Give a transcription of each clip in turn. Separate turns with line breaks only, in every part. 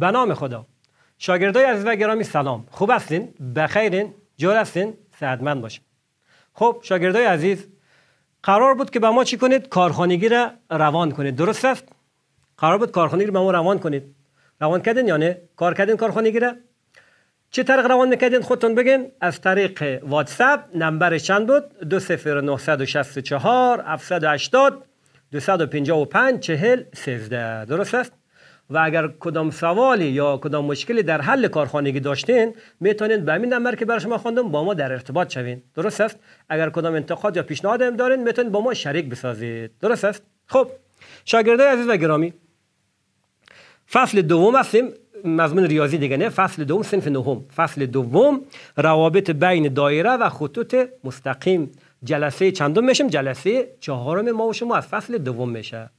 به نام خدا شاگردای عزیز و گرامی سلام خوب هستین بخیرین جور هستین سعدمند باشین خب شاگردای عزیز قرار بود که به ما چی کنید کارخانگی را روان کنید درست است قرار بود کارخانگی رو به ما روان کنید روان کردین یعنی کار کردین کارخانگی را چه طریق روان میکردین خودتون بگین از طریق واتساپ نمبر چند بود 20964 780 255 40 13 درست است و اگر کدام سوالی یا کدام مشکلی در حل کارخانگی داشتین میتونید به همین نمبر که برای شما خواندم با ما در ارتباط شوین درست است اگر کدام انتقاد یا پیشنهاد هم دارین میتونید با ما شریک بسازید درست است خب شاگردای عزیز و گرامی فصل دوم هستیم مضمون ریاضی دیگه نه فصل دوم صنف نهم فصل دوم روابط بین دایره و خطوط مستقیم جلسه چندم میشم جلسه چهارم ما و شما از فصل دوم میشه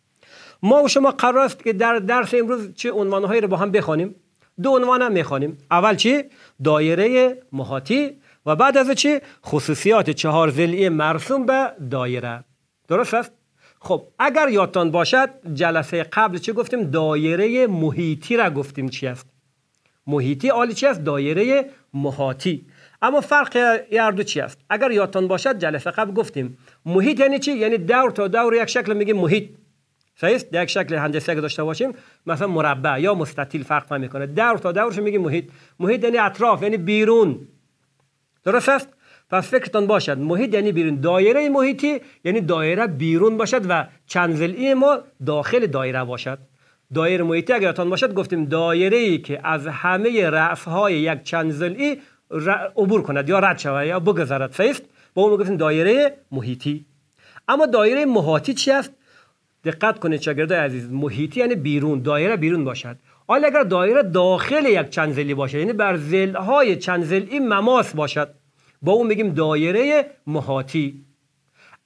ما و شما قرار است که در درس امروز چه عنوانهایی رو با هم بخوانیم دو عنوان هم میخوانیم اول چی دایره محاطی و بعد از چی خصوصیات چهار ضلعی مرسوم به دایره درست است خب اگر یادتان باشد جلسه قبل چی گفتیم دایره محیطی را گفتیم چی است محیطی عالی چی است دایره محاطی اما فرق هر دو چی است اگر یادتان باشد جلسه قبل گفتیم محیط یعنی چی یعنی دور تا دور یک شکل میگیم محیط صحیح در یک شکل هندسی که داشته باشیم مثلا مربع یا مستطیل فرق میکنه دور تا دورش میگه محیط محیط یعنی اطراف یعنی بیرون درست است پس فکرتان باشد محیط یعنی بیرون دایره محیطی یعنی دایره بیرون باشد و چند ضلعی ما داخل دایره باشد دایره محیطی اگر تان باشد گفتیم دایره ای که از همه رأس های یک چند ضلعی عبور کند یا رد شود یا بگذرد صحیح با اون گفتیم دایره محیطی اما دایره محاطی چی است دقت کنید شاگردای عزیز محیطی یعنی بیرون دایره بیرون باشد حالا اگر دایره داخل یک چنزلی باشد یعنی بر های چنزلی مماس باشد با اون میگیم دایره محاطی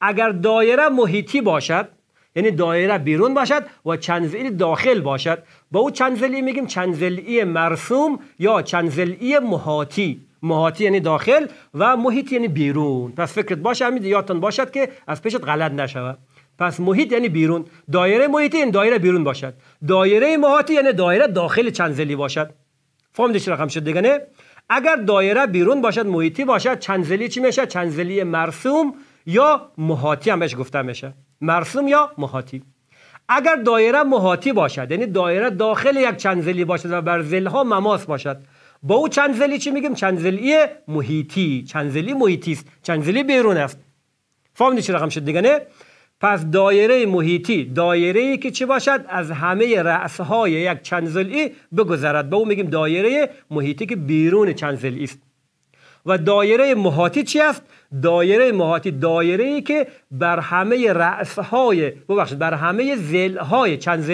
اگر دایره محیطی باشد یعنی دایره بیرون باشد و چنزلی داخل باشد با او چنزلی میگیم چنزلی مرسوم یا چنزلی محاطی محاطی یعنی داخل و محیطی یعنی بیرون پس فکرت باشه همین یادتون باشد که از پیشت غلط نشود پس محیط یعنی بیرون دایره محیطی یعنی این دایره بیرون باشد دایره محاطی یعنی دایره داخل چنزلی باشد فهمیدش رقم شد دیگه نه اگر دایره بیرون باشد محیطی باشد چنزلی چی میشه چنزلی مرسوم یا محاطی هم بهش گفته میشه مرسوم یا محاطی اگر دایره محاطی باشد یعنی دایره داخل یک چنزلی باشد و بر زلها مماس باشد با او چنزلی چی میگیم چنزلی محیطی چنزلی محیطی است چنزلی بیرون است فامدی چی رقم شد دیگه نه پس دایره محیطی دایره ای که چه باشد از همه رأس های یک چند بگذرد به او میگیم دایره محیطی که بیرون چند است و دایره محاطی چی است دایره محاطی دایره ای که بر همه رأس های ببخشید بر همه زل های چند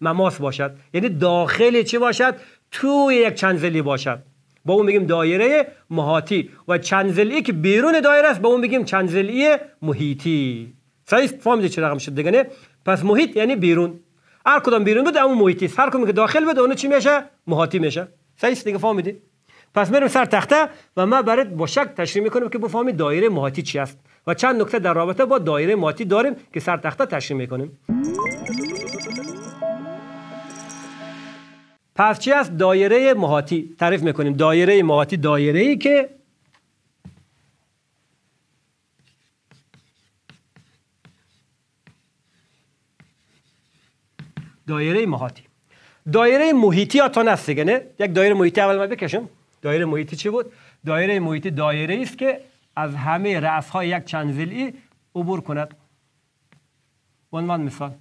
مماس باشد یعنی داخل چی باشد توی یک چند باشد با اون میگیم دایره محاطی و چند که بیرون دایره است با اون میگیم چند محیطی صحیح فهم چه رقم شد دیگه نه پس محیط یعنی بیرون هر کدام بیرون بود اون محیطی هر که داخل بده اون چی میشه محاطی میشه صحیح دیگه فهمیدی پس میرم سر تخته و ما برات با شک تشریح میکنم که بفهمی دایره محاطی چی است و چند نکته در رابطه با دایره محاطی داریم که سر تخته تشریح میکنیم پس چی است دایره محاطی تعریف میکنیم دایره محاطی دایره ای که دایره محاطی دایره محیطی تا هست دیگه یک دایره محیطی اول من بکشم دایره محیطی چی بود دایره محیطی دایره است که از همه رأس های یک چند ضلعی عبور کند عنوان مثال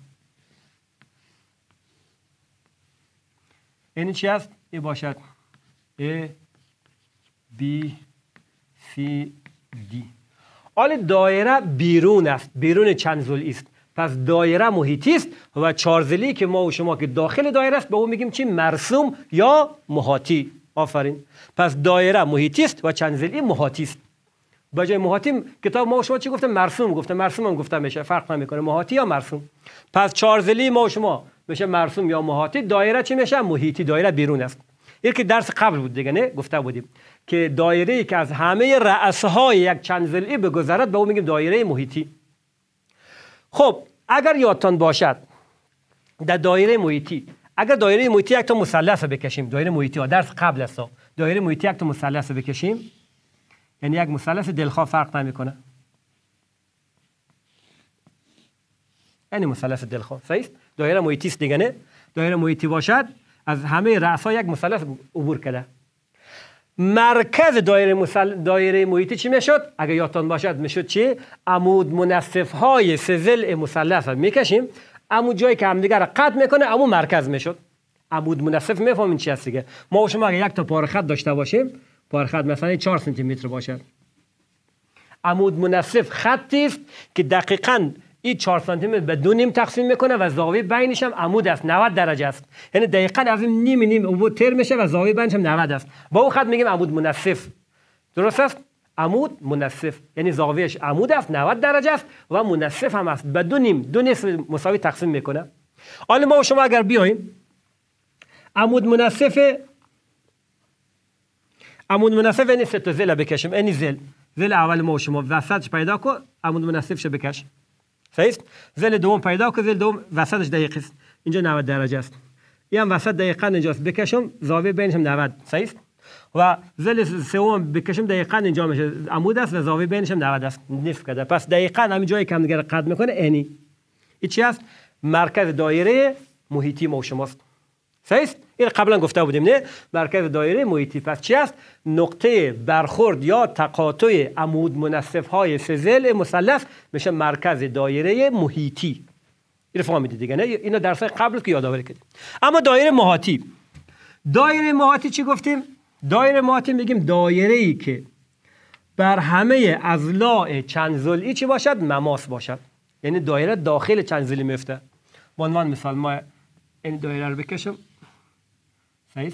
این چی است ای باشد A B C D حال دایره بیرون است بیرون چند ضلعی است پس دایره محیطی است و چارزلی که ما و شما که داخل دایره است به او میگیم چی مرسوم یا محاطی آفرین پس دایره محیطی است و چندزلی محاطی است به جای محاطی کتاب ما و شما چی گفته مرسوم گفته مرسوم هم گفته میشه فرق نمیکنه محاطی یا مرسوم پس چارزلی ما و شما میشه مرسوم یا محاطی دایره چی میشه محیطی دایره بیرون است این که درس قبل بود دیگه نه گفته بودیم که دایره ای که از همه رأس های یک چند بگذرد به او میگیم دایره محیطی خب اگر یادتان باشد در دایره محیطی اگر دایره محیطی یک تا مثلث بکشیم دایره محیطی درس قبل است دایره محیطی یک تا مثلث بکشیم یعنی یک مثلث دلخواه فرق نمیکنه یعنی مثلث دلخواه صحیح دایره محیطی است دیگه نه دایره محیطی باشد از همه رأس یک مثلث عبور کرده مرکز دایره, مسل... دایره محیطی چی میشد؟ اگر یادتان باشد میشد چی؟ عمود منصف های سزل مثلث میکشیم امو جایی که همدیگر را قطع میکنه امو مرکز میشد عمود منصف میفهمین چی هست دیگه ما و شما اگه یک تا پارخط داشته باشیم پارخط مثلا 4 سانتی متر باشد عمود منصف خطی است که دقیقاً این 4 سانتی متر به دو نیم تقسیم میکنه و زاویه بینش هم عمود است 90 درجه است یعنی دقیقا از این نیم نیم او تر میشه و زاویه بینش هم 90 است با اون خط میگیم عمود منصف درست است عمود منصف یعنی زاویهش عمود است 90 درجه است و منصف هم است به دو نیم دو نصف مساوی تقسیم میکنه حالا ما و شما اگر بیایم عمود منصف عمود منصف یعنی ست زل بکشیم یعنی زل زل اول ما شما وسطش پیدا کن عمود منصفش بکش صحیح زل دوم پیدا که زل دوم وسطش دقیق است اینجا 90 درجه است این هم وسط دقیقا اینجاست بکشم زاویه بینش هم 90 صحیح و زل سوم بکشم دقیقا اینجا میشه عمود است و زاویه بینش هم 90 است نصف کرده پس دقیقا همین جایی که هم دیگه قد میکنه اینی این چی است مرکز دایره محیطی ما شماست صحیح این قبلا گفته بودیم نه مرکز دایره محیطی پس چی است نقطه برخورد یا تقاطع عمود منصف های سزل مثلث میشه مرکز دایره محیطی اینو فهمیدید دیگه نه اینو درس قبل که یادآوری کردیم اما دایره محاطی دایره محاطی چی گفتیم دایره محاطی میگیم دایره ای که بر همه لا چند ضلعی چی باشد مماس باشد یعنی دایره داخل چند میفته به عنوان مثال ما این دایره رو بکشم این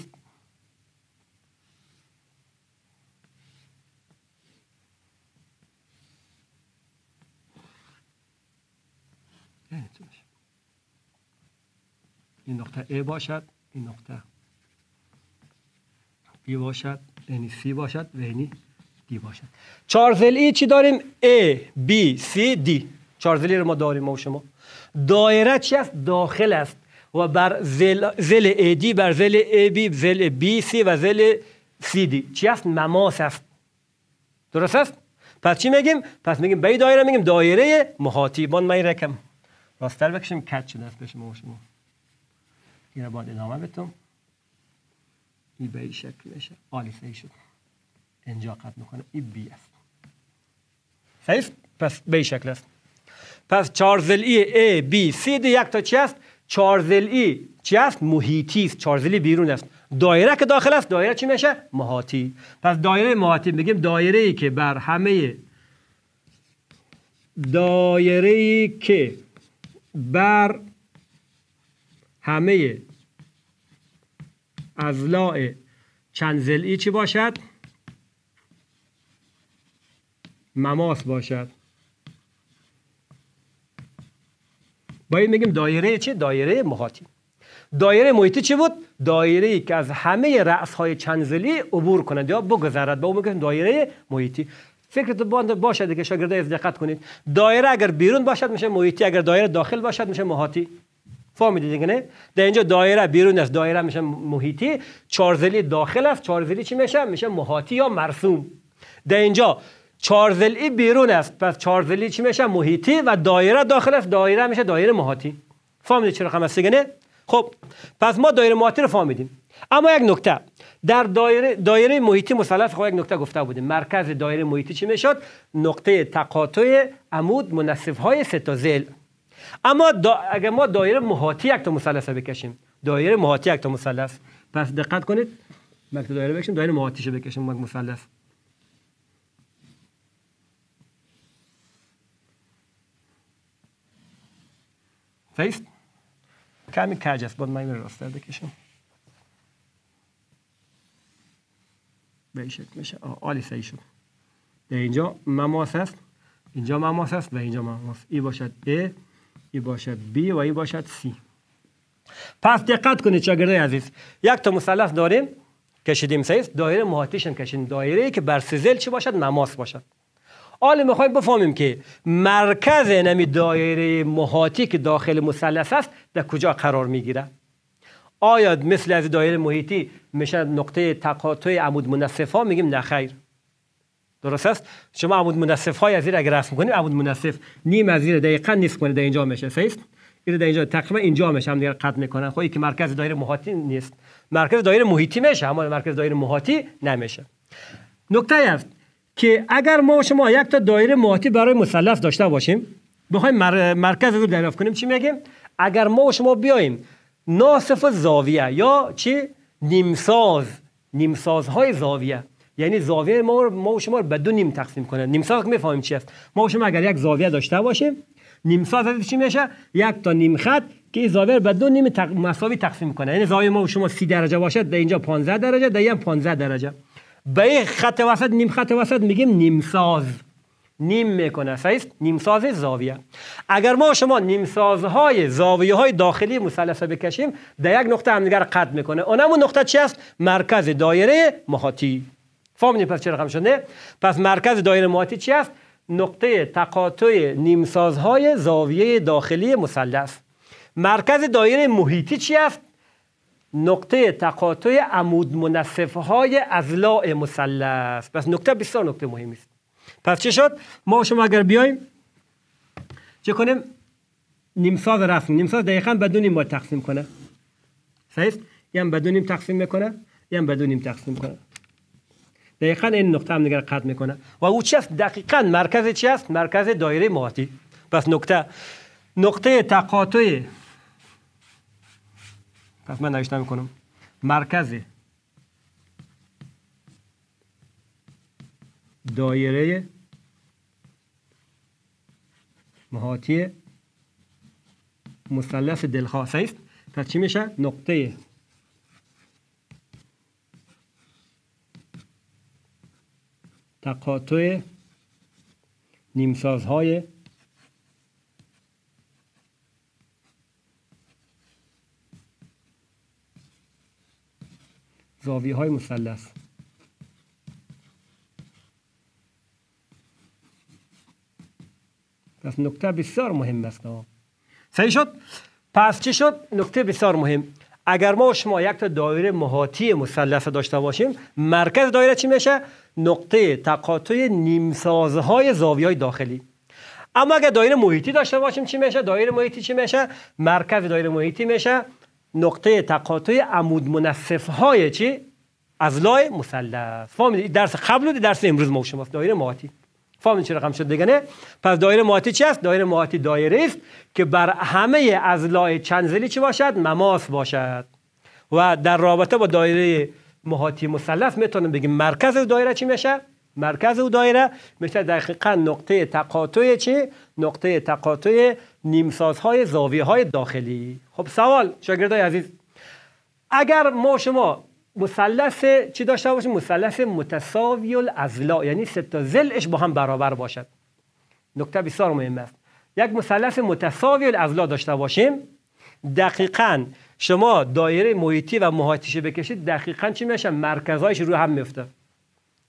نقطه A باشد این نقطه B باشد یعنی C باشد و یعنی D باشد چهار چی داریم A B C D چارزلی رو ما داریم ما و شما دایره چی است داخل است و بر زل, زل دی، بر زل بی، زل بی سی و زل سی دی چی هست؟ مماس هست درست است؟ پس چی میگیم؟ پس میگیم به دایره میگیم دایره بان من رکم راستر بکشیم کت شده است بشه ما شما این باید ادامه بتم ای به شکل میشه آلی سهی شد اینجا قد میکنه این بی است سهیست؟ پس به شکل هست پس چارزل ای ای بی سی دی یک تا چی چارزلی چی است محیطی است چارزلی بیرون است دایره که داخل است دایره چی میشه محاطی پس دایره محاطی میگیم دایره ای که بر همه دایره ای که بر همه اضلاع چند چی باشد مماس باشد باید این میگیم دایره چه دایره محاطی دایره محیطی چه بود دایره ای که از همه رأس های چنزلی عبور کند یا بگذرد به اون میگیم دایره محیطی فکر باند باشد که از دقت کنید دایره اگر بیرون باشد میشه محیطی اگر دایره داخل باشد میشه محاطی فهمیدید دیگه نه در اینجا دایره بیرون است دایره میشه محیطی چارزلی داخل است چارزلی چی میشه میشه محاطی یا مرسوم در اینجا چارزلی بیرون است پس چارزلی چی میشه محیطی و دایره داخل است دایره میشه دایره محاطی فهمیدی چرا رقم است نه خب پس ما دایره محاطی رو فهمیدیم اما یک نکته در دایره دایره محیطی مثلث خب یک نکته گفته بودیم مرکز دایره محیطی چی میشد نقطه تقاطع عمود منصف های زل. اما دا اگر ما دایره محاطی یک تا مثلث بکشیم دایره محاطی یک تا مثلث پس دقت کنید مکتب دایره بکشیم دایره محاطی بکشیم مثلث کمی کمی است jest, من راست در بکشم به این شکل میشه آلی صحیح شد اینجا مماس است اینجا مماس است و اینجا مماس ای باشد A ای باشد بی و ای باشد سی پس دقت کنید چاگرده عزیز یک تا مسلس داریم کشیدیم سیست دایره محاطیشم کشیدیم دایره ای که بر سیزل چی باشد مماس باشد حالا میخوایم بفهمیم که مرکز نمی دایره محاطی که داخل مثلث است در کجا قرار میگیره آیا مثل از دایره محیطی میشه نقطه تقاطع عمود منصف ها میگیم نه خیر درست است شما عمود منصف های از این اگر رسم کنیم عمود منصف نیم از این دقیقا نیست کنه در اینجا میشه سیست؟ این در اینجا تقریبا اینجا میشه هم دیگر قدم میکنن خب که مرکز دایره محاطی نیست مرکز دایره محیطی میشه اما مرکز دایره محاطی نمیشه نکته است که اگر ما شما یک تا دایره محاطی برای مثلث داشته باشیم بخوایم مر... مرکز رو دریافت کنیم چی میگیم اگر ما شما بیایم ناصف زاویه یا چی نیمساز های زاویه یعنی زاویه ما ما شما رو به دو نیم تقسیم کنه نیمساز میفهمیم چی است ما شما اگر یک زاویه داشته باشیم نیمساز از چی میشه یک تا نیم خط که این زاویه به دو نیم تق... مساوی تقسیم کنه یعنی زاویه ما شما 30 درجه باشد در اینجا 15 درجه در این 15 درجه به یک خط وسط نیم خط وسط میگیم نیم ساز نیم میکنه نیمساز نیم ساز زاویه اگر ما شما نیم سازهای زاویه های داخلی مثلث بکشیم در یک نقطه همدیگر قطع میکنه اون نقطه چی است مرکز دایره محاطی فهمیدین پس چه رقم شده پس مرکز دایره محاطی چی است نقطه تقاطع نیم سازهای زاویه داخلی مثلث مرکز دایره محیطی چی است نقطه تقاطع عمود منصف های لا مثلث پس نکته بسیار نقطه مهمی است پس چه شد ما شما اگر بیایم چه کنیم نیمساز رسم نیمساز دقیقا بدون دو تقسیم کنه صحیح یم به دو تقسیم میکنه یم بدونیم دو تقسیم کنه دقیقا این نقطه هم نگر قطع میکنه و او چی دقیقا مرکز چی است مرکز دایره محاطی پس نقطه نقطه تقاطع پس من نوشته میکنم مرکز دایره محاطی مثلث دلخواسته است پس چی میشه نقطه تقاطع نیمسازهای زاویه های مثلث پس نکته بسیار مهم است صحیح شد پس چی شد نکته بسیار مهم اگر ما و شما یک تا دایره محاطی مثلث داشته باشیم مرکز دایره چی میشه نقطه تقاطع نیمسازهای زاوی های داخلی اما اگر دایره محیطی داشته باشیم چی میشه دایره محیطی چی میشه مرکز دایره محیطی میشه نقطه تقاطع عمود منصف های چی از لای مثلث فهمیدید درس قبل و درس امروز ما شما دایره ماتی فهمیدید چه رقم شد دیگه پس دایره ماتی چی است دایره ماتی دایره است که بر همه از لای زلی چی باشد مماس باشد و در رابطه با دایره محاطی مثلث میتونیم بگیم مرکز دایره چی میشه مرکز او دایره میشه دقیقا نقطه تقاطع چی نقطه تقاطع نیمسازهای زاویه های داخلی خب سوال شاگردای عزیز اگر ما شما مثلث چی داشته باشیم مثلث متساوی الاضلاع یعنی سه تا ضلعش با هم برابر باشد نکته بسیار مهم است یک مثلث متساوی الاضلاع داشته باشیم دقیقا شما دایره محیطی و محاطیش بکشید دقیقا چی میشه مرکزهایش رو هم میفته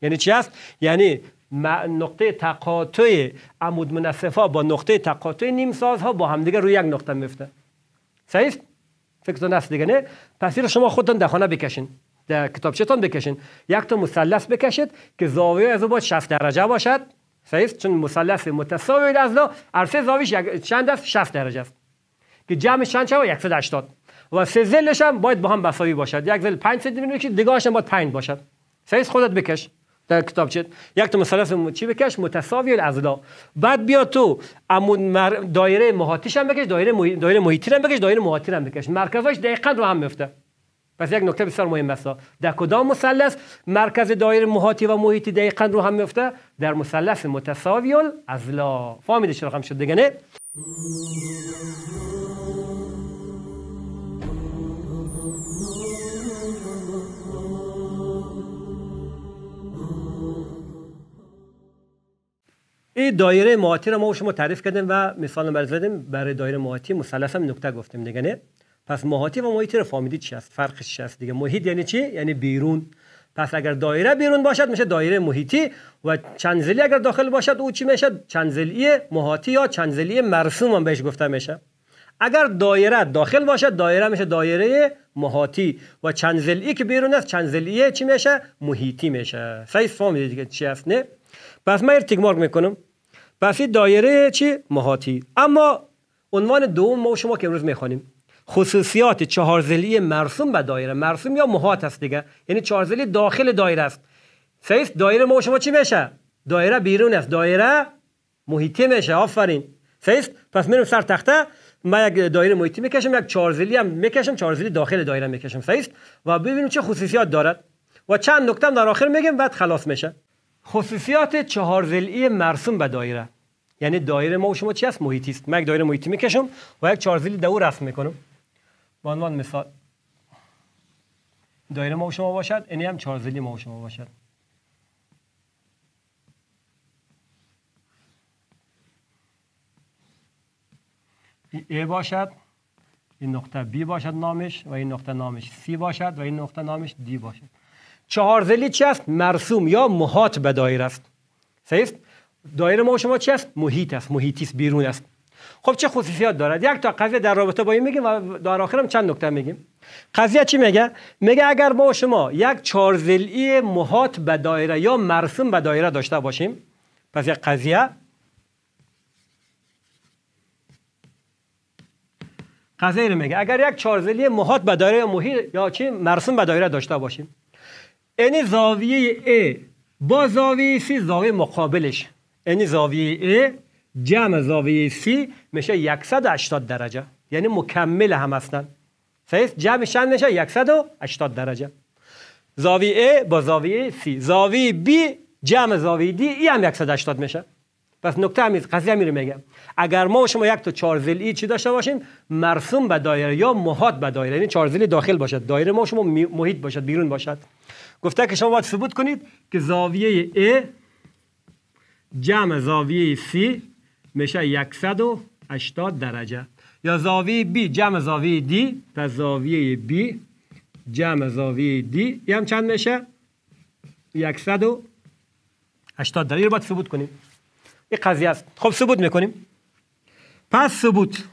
یعنی چی هست یعنی نقطه تقاطع عمود منصفه با نقطه تقاطع نیم ها با دیگه روی یک نقطه میفته صحیح فکرتون است دیگه نه پس رو شما خودتون در خانه بکشین در کتابچتون بکشین یک تا مثلث بکشید که زاویه از باید 60 درجه باشد صحیح چون مثلث متساوی از دو عرصه زاویش چند است 60 درجه است که جمع چند شود 180 و سه زلش هم باید با هم مساوی باشد یک زل 5 سانتی متر دیگه هم باید 5 باشد صحیح خودت بکش در چه یک تا مثلث چی بکش متساوی الاضلاع بعد بیا تو امون دایره محاطیش هم بکش دایره دایره محیطی هم بکش دایره محاطی هم بکش مرکزش دقیقاً رو هم میفته پس یک نکته بسیار مهم است در کدام مثلث مرکز دایره محاطی و محیطی دقیقا رو هم میفته در مثلث متساوی الاضلاع فهمیدید چرا هم شد دیگه نه این دایره معاطی رو ما شما تعریف کردیم و مثال برز برای دایره معاطی مثلث هم نکته گفتیم دیگه نه پس معاطی و محیط رو فهمیدید چی است فرقش چی دیگه محیط یعنی چی یعنی بیرون پس اگر دایره بیرون باشد میشه دایره محیطی و چنزلی اگر داخل باشد او چی میشه چنزلی محاطی یا چنزلی مرسوم هم بهش گفته میشه اگر دایره داخل باشد دایره میشه دایره محاطی و چنزلی که بیرون است چنزلی چی میشه محیطی میشه سعی فهمیدید که چی است نه پس من ارتیگ مارک میکنم پس این دایره چی محاطی اما عنوان دوم ما شما که امروز میخوانیم خصوصیات چهارزلی مرسوم به دایره مرسوم یا مهات است دیگه یعنی چهارزلی داخل دایره است سیف دایره ما شما چی میشه دایره بیرون است دایره محیطی میشه آفرین سیف پس میرم سر تخته ما یک دایره محیطی میکشم یک چهارزلی هم میکشم چهارزلی داخل دایره میکشم سیف و ببینیم چه خصوصیات دارد و چند نکته در آخر میگم بعد خلاص میشه خصوصیات چهار ضلعی مرسوم به دایره یعنی دایره ما شما چی است محیطی است من یک دایره محیطی میکشم و یک چهار ضلعی دو رسم میکنم به عنوان مثال دایره ما شما باشد این هم چهار ضلعی ما شما باشد ای باشد این نقطه بی باشد نامش و این نقطه نامش سی باشد و این نقطه نامش دی باشد چهارزلی چی است مرسوم یا محاط به دایر است صحیح دایر ما شما چی است محیط است محیطی است بیرون است خب چه خصوصیات دارد یک تا قضیه در رابطه با این میگیم و در آخر هم چند نکته میگیم قضیه چی میگه میگه اگر ما شما یک چهارزلی محاط به دایره یا مرسوم به دایره داشته باشیم پس یک قضیه قضیه رو میگه اگر یک چهارزلی محاط به دایره یا محیط یا چی مرسوم به دایره داشته باشیم یعنی زاویه A با زاویه C زاویه مقابلش یعنی زاویه A جمع زاویه C میشه 180 درجه یعنی مکمل هم هستن صحیح جمع میشه 180 درجه زاویه A با زاویه C زاویه B جمع زاویه D ای هم 180 میشه پس نکته همیز قضیه همی رو میگم اگر ما و شما یک تا چهار ضلعی چی داشته باشیم مرسوم به دایره یا محاط به دایره یعنی چهار داخل باشد دایره ما و شما محیط باشد بیرون باشد گفته که شما باید ثبوت کنید که زاویه A جمع زاویه C میشه 180 درجه یا زاویه B جمع زاویه D پس زاویه B جمع زاویه D هم چند میشه 180 درجه رو باید ثبوت کنید این قضیه است خب ثبوت میکنیم پس ثبوت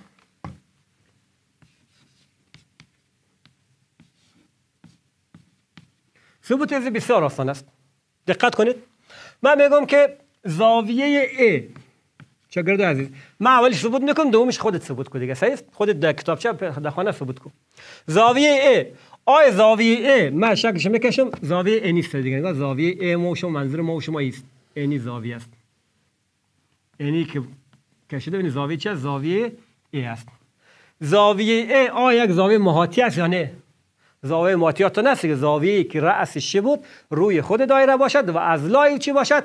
ثبوت از بسیار آسان است دقت کنید من میگم که زاویه A شاگرد عزیز من اولش ثبوت میکنم دومش خودت ثبوت کو دیگه صحیح خودت در کتابچه در خانه ثبوت کن. زاویه A آی زاویه A من شکلش میکشم زاویه A نیست دیگه زاویه A ما شما منظور ما شما ایست زاویه است یعنی که کشیده بینید زاویه چه زاویه ای است زاویه ای، آ یک زاویه محاطی است یا نه زاویه محاطی تو نست که زاویه که رأس چی بود روی خود دایره باشد و از لای چی باشد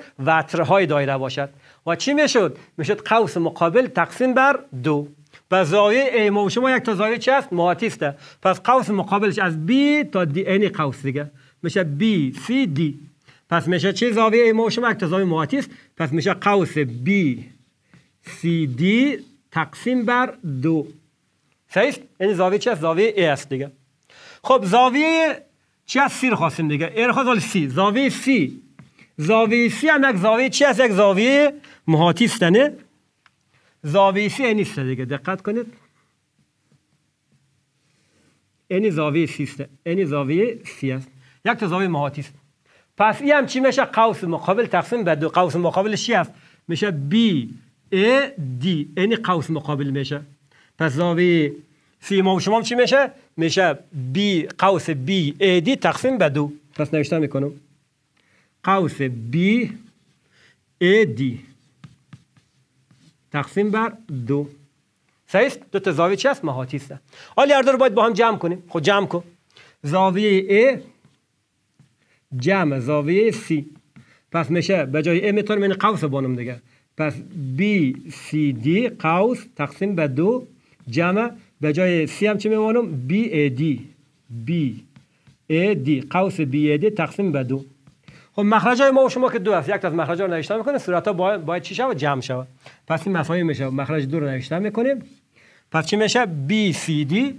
های دایره باشد و چی میشد میشد قوس مقابل تقسیم بر دو و زاویه ای، ما شما یک تا زاویه چی است محاطی است پس قوس مقابلش از B تا D این یعنی قوس دیگه میشه B C D پس میشه چی زاویه موشم اکتظامی محاطی است پس میشه قوس بی سی دی تقسیم بر دو صحیح این یعنی زاویه چی زاویه ای است دیگه خب زاویه چی از سی رو خواستیم دیگه ای رو سی زاویه سی زاویه سی هم یک زاویه چی است یک زاویه محاطی است نه زاویه سی نیست دیگه دقت کنید این یعنی زاویه سی است این یعنی زاویه سی است یک تا زاویه محاطی است پس این هم چی میشه قوس مقابل تقسیم به دو قوس مقابل چی هست میشه بی ای دی این قوس مقابل میشه پس زاویه سی ما و شما چی میشه میشه بی قوس بی ای دی تقسیم به دو پس نوشته میکنم قوس بی ای دی تقسیم بر دو صحیح دو تا زاویه چی هست مهاتیسته هست. حالا هر رو باید با هم جمع کنیم خب جمع کن زاویه ای جمع زاویه سی پس میشه به جای A میتونیم این قوس بانم دیگه پس بی سی دی قوس تقسیم به دو جمع به جای C هم چی میمانم بی ای دی بی ای دی قوس بی ای دی تقسیم به دو خب مخرج های ما و شما که دو است یک از مخرج ها رو نوشته میکنه صورت ها باید, باید چی شود جمع شود پس این مفاهیم میشه مخرج دو رو نوشته میکنیم پس چی میشه بی سی دی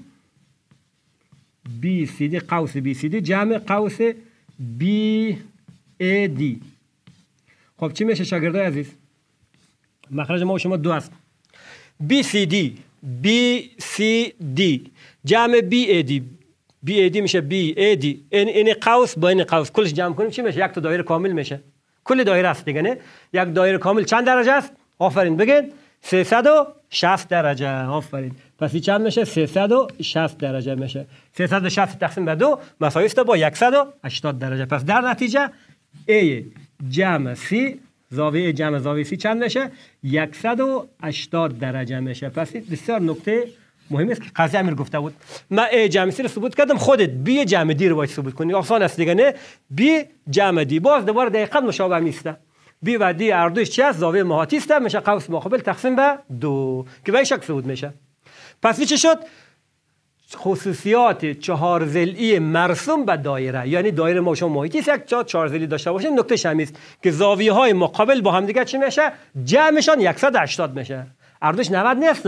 بی C D قوس B C D جمع قوس بی ای دی خب چی میشه شاگردای عزیز مخرج ما و شما دو است بی سی دی بی سی دی جمع بی ای دی بی میشه بی ای دی این, این قوس با این یعنی قوس کلش جمع کنیم چی میشه یک تا دایره کامل میشه کل دایره است دیگه نه یک دایره کامل چند درجه است آفرین بگید 360 درجه آفرین پس این چند میشه 360 درجه میشه 360 تقسیم به دو مساوی است با 180 درجه پس در نتیجه A جمع C زاویه جمع زاویه C چند میشه 180 درجه میشه پس این بسیار نکته مهم است که قاضی امیر گفته بود من A جمع C رو ثبوت کردم خودت B جمع D رو باید ثبوت کنی آسان است دیگه نه B جمع D باز دوباره دقیقاً مشابه میسته بیودی اردوش چی است زاویه محاطی است میشه قوس مقابل خب، تقسیم به دو که به شکل صعود میشه پس چی شد خصوصیات چهار ضلعی مرسوم به دایره یعنی دایره ما شما محیطی است یک جا چهار ضلعی داشته باشه نکته شمی است که زاویه های مقابل با هم دیگه چی میشه جمعشان 180 میشه اردوش 90 نیست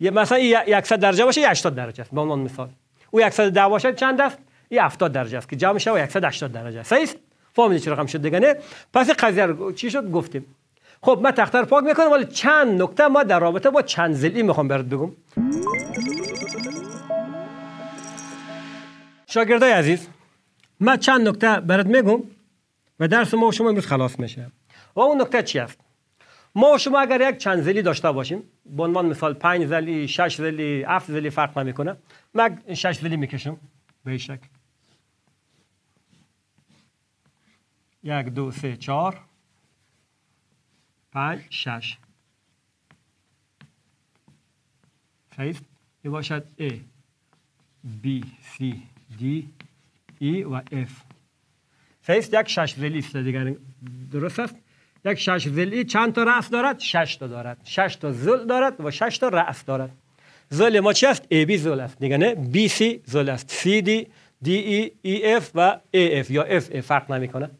یه مثلا 100 درجه باشه 80 درجه است به عنوان مثال او 110 باشه چند است؟ این 70 درجه است که جمعش شوه 180 درجه است فهمیدی چه رقم شد دیگه پس قضیه چی شد گفتیم خب من تختر پاک میکنم ولی چند نکته ما در رابطه با چند زلی میخوام برات بگم شاگردای عزیز من چند نکته برات میگم و درس ما و شما امروز خلاص میشه و اون نکته چی است ما و شما اگر یک چند زلی داشته باشیم به عنوان مثال 5 زلی 6 زلی 7 زلی فرق نمیکنه من شش زلی میکشم به شک یک دو سه چهار پنج شش صحیح می باشد A B C D E و F صحیح یک شش زلی است دیگر درست است یک شش زلی چند تا رأس دارد شش تا دارد شش تا زل دارد و شش تا رأس دارد زل ما چی است A B زل است دیگر نه B C زل است C D D E E F و A F یا F, F فرق نمیکنه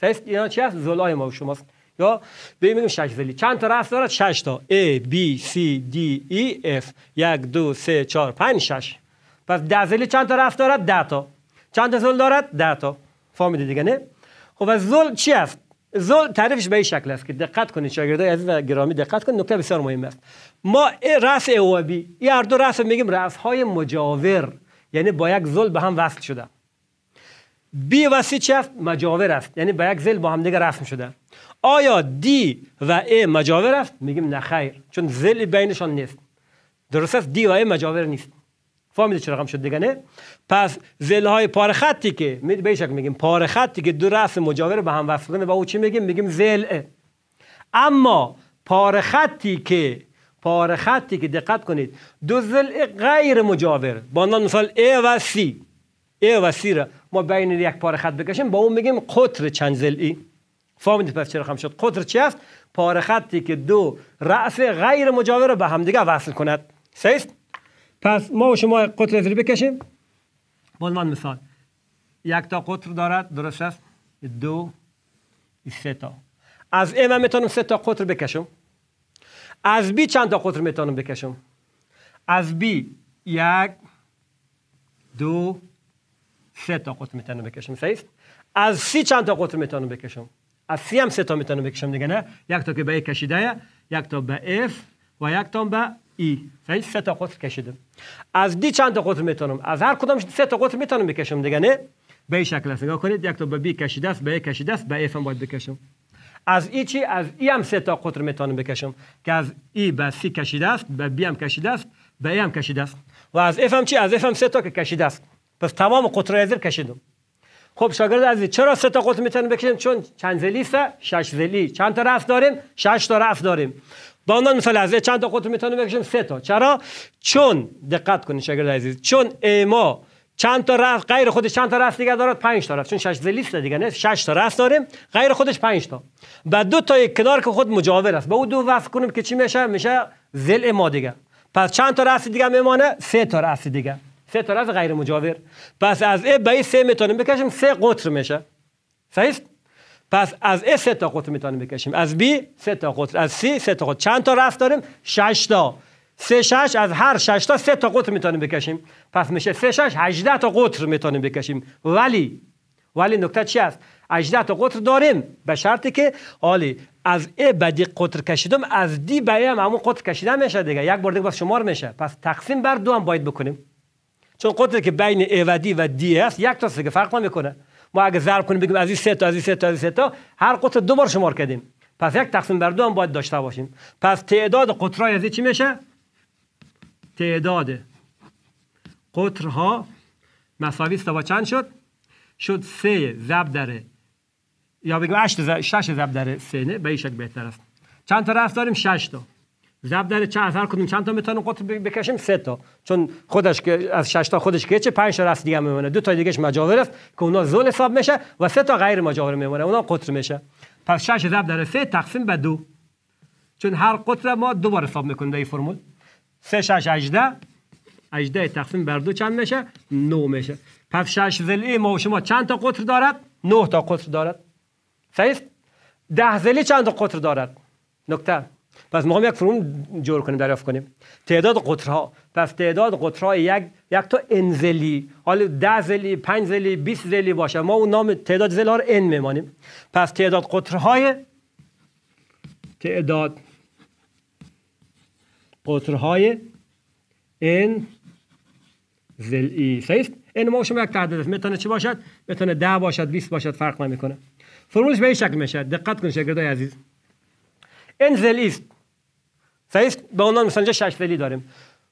فست اینا چی هست زلای ما شماست یا ببینیم شش زلی. چند تا رفت دارد شش تا A B C D E F یک دو سه چهار پنج شش پس ده زلی چند تا رفت دارد ده تا چند تا زل دارد ده تا فهمیدید دیگه نه خب از زل چی است زل تعریفش به این شکل است که دقت کنید شاگردای عزیز و گرامی دقت کنید نکته بسیار مهم است ما رفع و بی هر دو رفع میگیم رفع های مجاور یعنی با یک زل به هم وصل شده بی و سی چی مجاور است یعنی به یک زل با هم دیگه رفت شده آیا دی و ای مجاور است؟ میگیم نخیر چون زل بینشان نیست درست است دی و ای مجاور نیست فهمید چرا رقم شد دیگه نه پس زل های پاره خطی که می میگیم پاره خطی که دو رسم مجاور به هم وصل کنه و او چی میگیم میگیم زل اما پاره خطی که پاره خطی که دقت کنید دو زل غیر مجاور با مثال ای و C ای وسیره ما بین یک پاره خط بکشیم با اون میگیم قطر چند زلی فهمیدید پس چرا خم شد قطر چی است پاره خطی که دو رأس غیر مجاور رو به همدیگه وصل کند صحیح پس ما و شما قطر زیر بکشیم عنوان مثال یک تا قطر دارد درست است دو سه تا از ای من میتونم سه تا قطر بکشم از بی چند تا قطر میتونم بکشم از بی یک دو سه تا قطر میتونم بکشم سیست از سی چند تا قطر میتونم بکشم از سی هم سه تا میتونم بکشم دیگه نه یک تا که به ای کشیده یک تا به اف و یک تا به ای e. سه تا قطر کشیدم از دی چند تا قطر میتونم از هر کدام سه تا قطر میتونم بکشم دیگه نه به این شکل است نگاه کنید یک تا به بی کشیده است به ای کشیده است به اف هم باید بکشم از ای e چی از ای e هم سه تا قطر میتونم بکشم که از ای به سی کشیده است به بی هم کشیده است به ای هم کشیده است و از اف هم چی از اف هم سه تا که کشیده است پس تمام قطر زیر کشیدم خب شاگرد عزیز چرا سه تا قطر میتونیم بکشیم چون چند زلی سه شش زلی چند تا رفت داریم شش تا رفت داریم داندان مثال از چند تا قطر میتونیم بکشیم سه تا چرا چون دقت کنید شاگرد عزیز چون اما چند تا رفت غیر خودش چند تا رفت دیگه دارد پنج تا رفت چون شش سه دیگه نه شش تا رفت داریم غیر خودش پنج تا و دو تا یک کنار که خود مجاور است به او دو وصف کنیم که چی میشه میشه زل ما دیگه پس چند تا رفت دیگه میمانه سه تا رفت دیگه سه طرف غیر مجاور پس از ا به سه میتونیم بکشیم سه قطر میشه صحیح پس از ا سه تا قطر میتونیم بکشیم از بی سه تا قطر از سی سه تا قطر چند تا رفت داریم شش تا سه شش از هر شش تا سه تا قطر میتونیم بکشیم پس میشه سه شش هجده تا قطر میتونیم بکشیم ولی ولی نکته چی است 18 تا قطر داریم به شرطی که عالی از ای به دی قطر کشیدم از دی به هم همون قطر کشیدن میشه دیگه یک بار دیگه باز شمار میشه پس تقسیم بر دو هم باید بکنیم چون قطر که بین اودی و دی هست یک سه که فرق نمیکنه ما اگه ضرب کنیم بگیم از این سه تا از این سه تا از این سه تا هر قطر دو بار شمار کردیم پس یک تقسیم بر دو هم باید داشته باشیم پس تعداد قطرهای از چی میشه تعداد قطرها مساوی است با چند شد شد سه ضرب در یا بگیم 8 6 ضرب در سه به این شکل بهتر است چند تا رفت داریم 6 تا زب در چه هر کدوم چند تا میتونیم قطب بکشیم سه تا چون خودش که از شش تا خودش که چه پنج تا راست دیگه میمونه دو تا دیگهش مجاور است که اونا زول حساب میشه و سه تا غیر مجاور میمونه اونا قطر میشه پس شش زب در سه تقسیم به دو چون هر قطر ما دو بار حساب میکنیم در این فرمول سه شش هجده هجده تقسیم بر دو چند میشه نو میشه پس شش زلی ما و شما چند تا قطر دارد نه تا قطر دارد صحیح ده زلی چند تا قطر دارد نکته پس ما هم یک فرمول جور کنیم دریافت کنیم تعداد قطرها پس تعداد قطرها یک یک تا انزلی حالا 10 زلی 5 زلی 20 زلی باشه ما اون نام تعداد زلها رو ان میمانیم پس تعداد قطرهای تعداد قطرهای ان زلی، ای ان ما شما یک تعداد است میتونه چی باشد میتونه ده باشد 20 باشد فرق نمیکنه فرمولش به این شکل میشه دقت کنید شاگردای عزیز این زل است صحیح به عنوان مثلا شش زلی داریم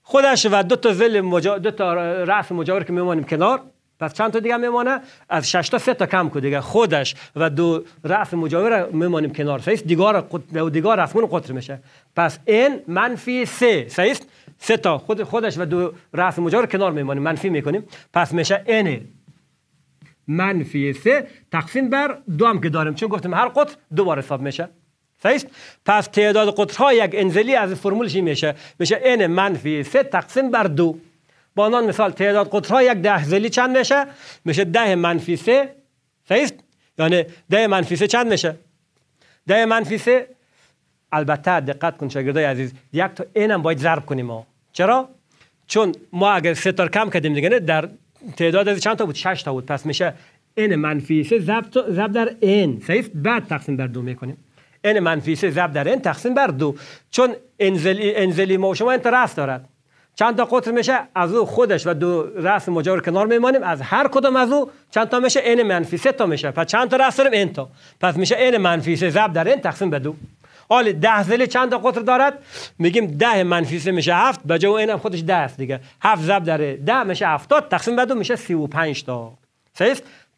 خودش و دو تا زل مجا... دو تا رأس مجاور که میمانیم کنار پس چند تا دیگه میمانه از شش تا سه تا کم کو دیگه خودش و دو رأس مجاور میمانیم کنار صحیح دیگار قط... دیگار رسمون قطر میشه پس این منفی سه صحیح سه تا خود خودش و دو رأس مجاور کنار میمانیم منفی میکنیم پس میشه n منفی سه تقسیم بر دو هم که داریم چون گفتیم هر قطر دوباره حساب میشه صحیح پس تعداد قطرها یک انزلی از فرمولش میشه میشه n منفی 3 تقسیم بر 2 با اون مثال تعداد قطرها یک ده زلی چند میشه میشه ده منفی 3 صحیح یعنی ده منفی 3 چند میشه ده منفی 3 البته دقت کن شاگردای عزیز یک تا n هم باید ضرب کنیم ما چرا چون ما اگر سه تا کم کردیم دیگه نه در تعداد از چند تا بود 6 تا بود پس میشه n منفی 3 ضرب در n صحیح بعد تقسیم بر 2 میکنیم این منفی سه در این تقسیم بر دو چون انزلی, انزلی ما شما این راست دارد چند تا قطر میشه از او خودش و دو راست مجاور کنار میمانیم از هر کدام از او چند تا میشه این منفی سه تا میشه پس چند تا راست داریم این تا پس میشه این منفی سه ضرب در این تقسیم به دو حال ده زلی چند تا قطر دارد میگیم ده منفی میشه هفت به جو هم خودش ده است دیگه هفت زب داره ده میشه هفتاد تقسیم به دو میشه سی و پنج تا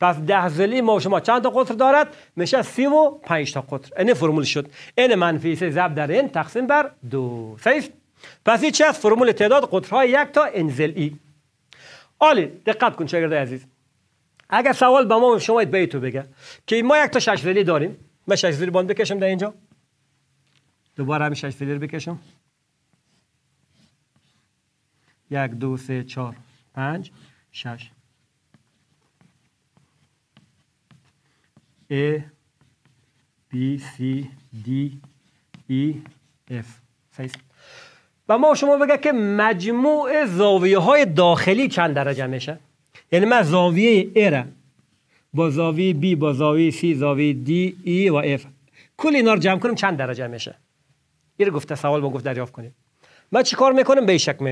پس ده زلی ما و شما چند تا قطر دارد میشه سی و پنج تا قطر این یعنی فرمول شد این منفی سه زب در این تقسیم بر دو صحیح پس این چه از فرمول تعداد قطرهای یک تا این ای آلی دقت کن شاگرد عزیز اگر سوال به ما و شما به تو بگه که ما یک تا شش زلی داریم من شش زلی باند بکشم در اینجا دوباره همین شش زلی رو بکشم یک دو سه چهار پنج شش A e, B C D E F و ما شما بگه که مجموع زاویه های داخلی چند درجه میشه یعنی من زاویه A را با زاویه B با زاویه C زاویه D E و F کل اینا رو جمع کنم چند درجه میشه این گفته سوال با گفت دریافت کنیم من چی کار میکنم به شک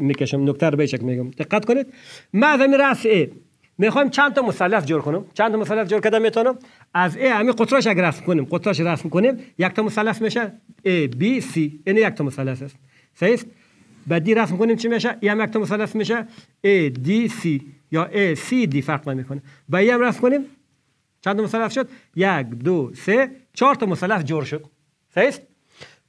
میکشم نکته رو به میگم دقت کنید من از این رأس A میخوایم چند تا مثلث جور کنم چند تا مثلث جور کردم میتونم از A همین قطراش اگر رسم کنیم قطراش رسم کنیم یک تا مثلث میشه A B C این یعنی یک تا مثلث است صحیح بعد دی رسم کنیم چی میشه این یک تا مثلث میشه A D C یا A C D فرق نمیکنه با هم رسم کنیم چند تا مثلث شد یک دو سه چهار تا مثلث جور شد صحیح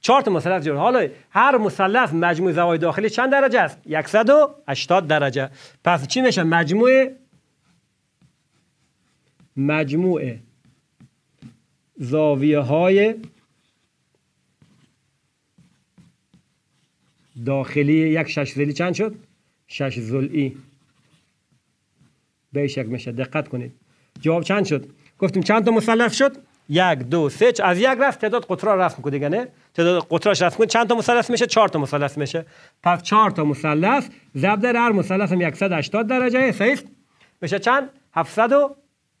چهار تا مثلث جور حالا هر مثلث مجموع زوایای داخلی چند درجه است 180 درجه پس چی میشه مجموع مجموع زاویه های داخلی یک شش زلی چند شد؟ شش زلی به یک میشه دقت کنید جواب چند شد؟ گفتیم چند تا مسلف شد؟ یک دو سه از یک رفت تعداد قطرا رفت میکنه دیگه نه تعداد قطراش رفت میکنه چند تا مثلث میشه چهار تا مثلث میشه پس چهار تا مثلث ضرب در هر مثلث هم 180 درجه صحیح میشه چند 700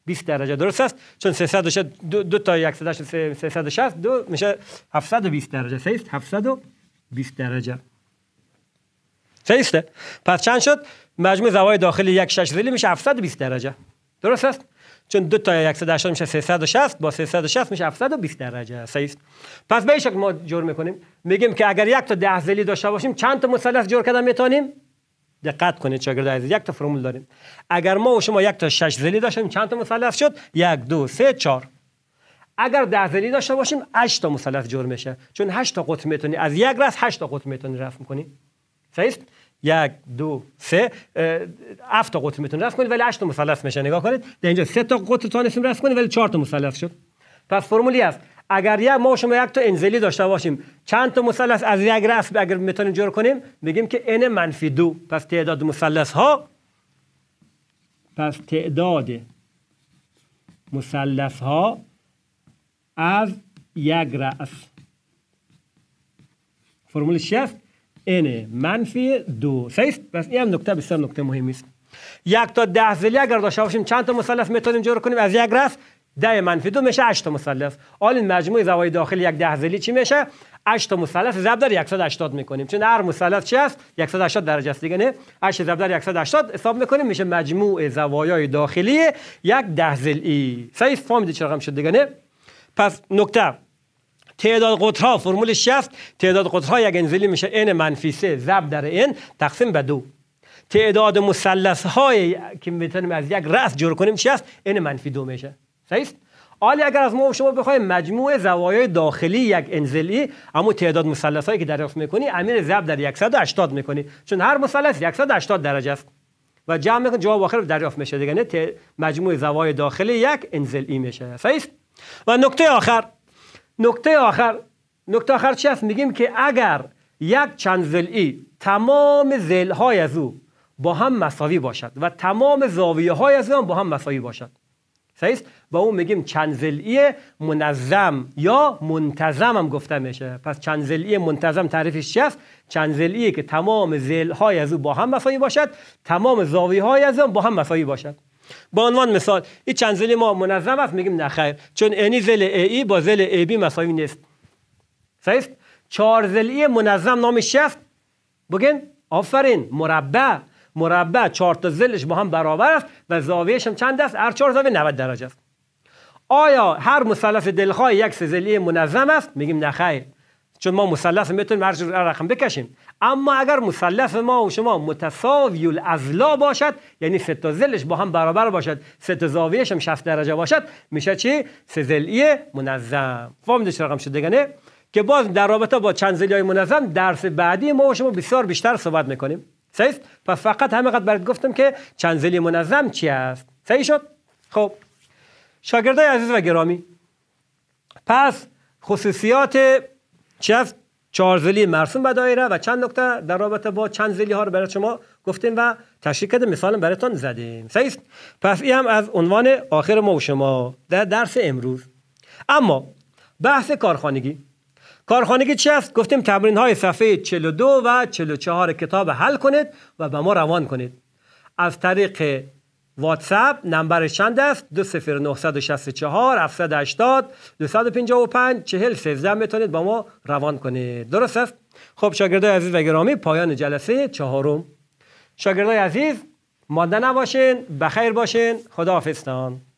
20 درجه درست است چون 300 دو, دو تا 360 دو میشه 720 درجه صحیح 720 درجه پس چند شد مجموع زوای داخلی یک شش زلی میشه 720 درجه درست است چون دو تا 180 میشه 360 با 360 میشه 720 درجه صحیح پس به شکل ما جور میکنیم میگیم که اگر یک تا 10 زلی داشته باشیم چند تا مثلث جور کردن میتونیم دقت کنید شاگرد عزیز یک تا فرمول داریم اگر ما و شما یک تا شش زلی داشتیم چند تا مثلث شد یک دو سه چهار اگر ده زلی داشته باشیم هشت تا مثلث جور میشه چون هشت تا قطب میتونی از یک راست هشت تا قطب میتونی رفع کنی صحیح یک دو سه هفت تا قطب میتونی رفع کنید ولی هشت تا مثلث میشه نگاه کنید در اینجا سه تا قطب تونستیم رفع کنید ولی چهار تا مثلث شد پس فرمولی است اگر یک ما شما یک تا انزلی داشته باشیم چند تا مثلث از یک رأس اگر میتونیم جور کنیم میگیم که n منفی دو پس تعداد مثلث ها پس تعداد مثلث ها از یک رأس فرمول شفت n منفی دو سیست پس این هم نکته بسیار نکته مهمی است یک تا ده زلی اگر داشته باشیم چند تا مثلث میتونیم جور کنیم از یک رأس ده منفی دو میشه 8 تا مثلث آل این مجموع زوایای داخل یک ده زلی چی میشه 8 تا مثلث ضرب در 180 میکنیم چون هر مثلث چی است 180 درجه است دیگه نه 8 ضرب در 180 حساب میکنیم میشه مجموع زوایای داخلی یک ده زلی. صحیح فهمیدی چرا هم شد دیگه نه پس نکته تعداد قطرها فرمول 60 تعداد قطرها یک انزلی میشه n منفی 3 ضرب در n تقسیم به دو تعداد مثلث هایی که میتونیم از یک رأس جور کنیم چی است n منفی دو میشه صحیح آلی اگر از ما شما بخوایم مجموع زوایای داخلی یک انزلی اما تعداد مثلث هایی که دریافت میکنی امیر زب در 180 میکنی چون هر مثلث 180 درجه است و جمع میکنی جواب آخر دریافت میشه دیگه مجموع زوایای داخلی یک انزلی میشه صحیح و نکته آخر نکته آخر نکته آخر چی است میگیم که اگر یک چند زلی تمام زل های از او با هم مساوی باشد و تمام زاویه های از او هم با هم مساوی باشد صحیح با اون میگیم چند منظم یا منتظم هم گفته میشه پس چند منتظم تعریفش چی است چند که تمام زلهای های از او با هم مساوی باشد تمام زاویه های از او با هم مساوی باشد به عنوان مثال این چند زلی ما منظم است میگیم نه خیر چون اینی زل ای با زل ای بی مساوی نیست صحیح چهار زلی منظم نامش چی است بگین آفرین مربع مربع چهار تا زلش با هم برابر است و زاویهش هم چند است هر چهار زاویه 90 درجه است آیا هر مثلث دلخواه یک سزلی منظم است میگیم خیر چون ما مثلث میتونیم هر جور رقم بکشیم اما اگر مثلث ما و شما متساوی الاضلاع باشد یعنی سه تا زلش با هم برابر باشد سه تا زاویهش هم 60 درجه باشد میشه چی سزلی منظم فهمیدش رقم شد دیگه که باز در رابطه با چند زلی های منظم درس بعدی ما و شما بسیار بیشتر صحبت میکنیم صحیح پس فقط قد برات گفتم که چند زلی منظم چی است صحیح شد خب شاگردای عزیز و گرامی پس خصوصیات چی است زلی مرسوم به دایره و چند نکته در رابطه با چند زلی ها رو برای شما گفتیم و تشریح کردیم مثال براتون زدیم صحیح پس این هم از عنوان آخر ما و شما در درس امروز اما بحث کارخانگی کارخانگی چفت گفتیم تمرین های صفحه 42 و 44 کتاب حل کنید و به ما روان کنید از طریق واتساپ نمبر چند است 20964 780 255 40 13 میتونید با ما روان کنید درست است خب شاگردای عزیز و گرامی پایان جلسه چهارم شاگردای عزیز مانده نباشین بخیر باشین خدا حافظتان